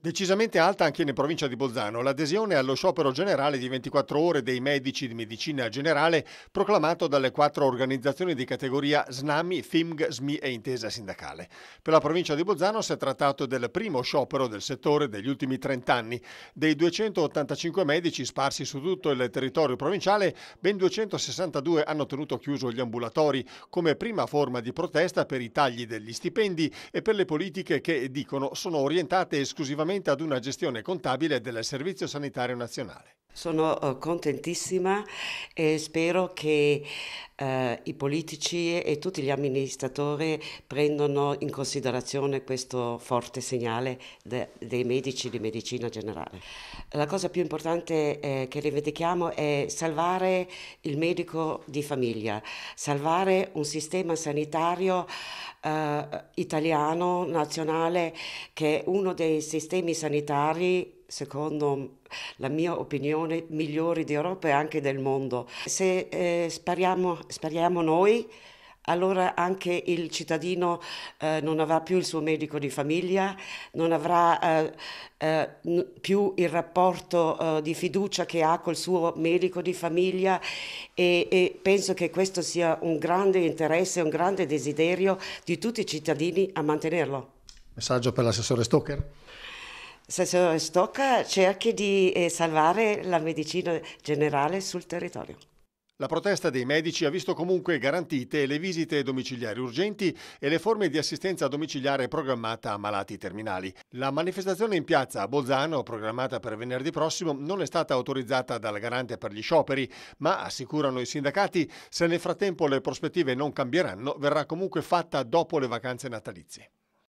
Decisamente alta anche in provincia di Bolzano l'adesione allo sciopero generale di 24 ore dei medici di medicina generale proclamato dalle quattro organizzazioni di categoria SNAMI, FIMG, SMI e Intesa Sindacale. Per la provincia di Bolzano si è trattato del primo sciopero del settore degli ultimi 30 anni. Dei 285 medici sparsi su tutto il territorio provinciale, ben 262 hanno tenuto chiuso gli ambulatori come prima forma di protesta per i tagli degli stipendi e per le politiche che, dicono, sono orientate esclusivamente completamente ad una gestione contabile del Servizio Sanitario Nazionale. Sono eh, contentissima e spero che eh, i politici e tutti gli amministratori prendano in considerazione questo forte segnale de dei medici di medicina generale. La cosa più importante eh, che rivendichiamo è salvare il medico di famiglia, salvare un sistema sanitario eh, italiano, nazionale, che è uno dei sistemi sanitari secondo la mia opinione, migliori d'Europa e anche del mondo. Se eh, spariamo, spariamo noi, allora anche il cittadino eh, non avrà più il suo medico di famiglia, non avrà eh, eh, più il rapporto eh, di fiducia che ha col suo medico di famiglia e, e, penso che questo sia un grande interesse, un grande desiderio di tutti i cittadini a mantenerlo. Messaggio per l'assessore Stoker. Assessore Stocca cerchi di eh, salvare la medicina generale sul territorio. La protesta dei medici ha visto comunque garantite le visite domiciliari urgenti e le forme di assistenza domiciliare programmata a malati terminali. La manifestazione in piazza a Bolzano, programmata per venerdì prossimo, non è stata autorizzata dal garante per gli scioperi, ma assicurano i sindacati, se nel frattempo le prospettive non cambieranno, verrà comunque fatta dopo le vacanze natalizie.